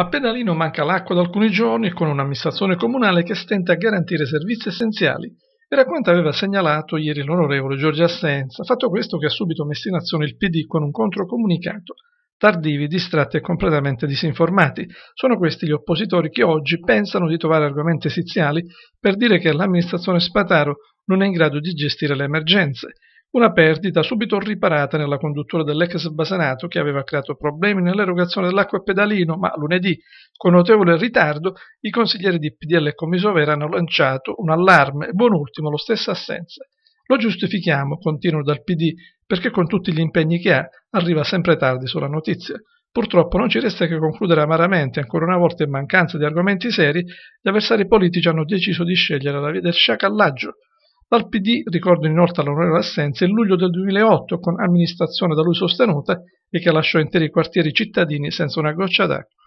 A Pedalino manca l'acqua da alcuni giorni con un'amministrazione comunale che stenta a garantire servizi essenziali, era quanto aveva segnalato ieri l'onorevole Giorgio Assenza, fatto questo che ha subito messo in azione il PD con un controcomunicato. Tardivi, distratti e completamente disinformati. Sono questi gli oppositori che oggi pensano di trovare argomenti esiziali per dire che l'amministrazione Spataro non è in grado di gestire le emergenze una perdita subito riparata nella conduttura dell'ex basanato che aveva creato problemi nell'erogazione dell'acqua e pedalino, ma lunedì, con notevole ritardo, i consiglieri di PDL e Comisovera hanno lanciato un allarme e buon ultimo lo stesso assenza. Lo giustifichiamo, continuo dal PD, perché con tutti gli impegni che ha arriva sempre tardi sulla notizia. Purtroppo non ci resta che concludere amaramente, ancora una volta in mancanza di argomenti seri, gli avversari politici hanno deciso di scegliere la via del sciacallaggio, dal PD ricordo inoltre all'onorevole Assenza il luglio del 2008 con amministrazione da lui sostenuta e che lasciò interi quartieri cittadini senza una goccia d'acqua